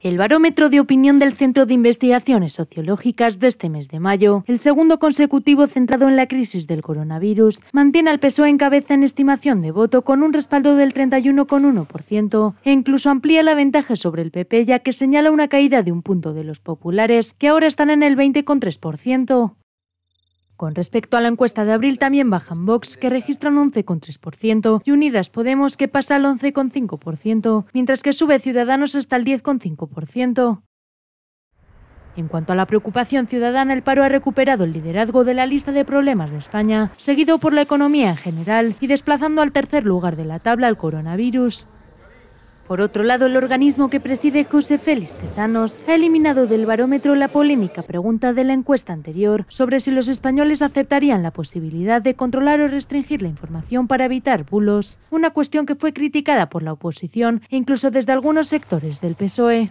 El barómetro de opinión del Centro de Investigaciones Sociológicas de este mes de mayo, el segundo consecutivo centrado en la crisis del coronavirus, mantiene al PSOE en cabeza en estimación de voto con un respaldo del 31,1% e incluso amplía la ventaja sobre el PP ya que señala una caída de un punto de los populares que ahora están en el 20,3%. Con respecto a la encuesta de abril también bajan Vox, que registra un 11,3%, y Unidas Podemos, que pasa al 11,5%, mientras que sube Ciudadanos hasta el 10,5%. En cuanto a la preocupación ciudadana, el paro ha recuperado el liderazgo de la lista de problemas de España, seguido por la economía en general y desplazando al tercer lugar de la tabla al coronavirus. Por otro lado, el organismo que preside José Félix Tezanos ha eliminado del barómetro la polémica pregunta de la encuesta anterior sobre si los españoles aceptarían la posibilidad de controlar o restringir la información para evitar bulos, una cuestión que fue criticada por la oposición incluso desde algunos sectores del PSOE.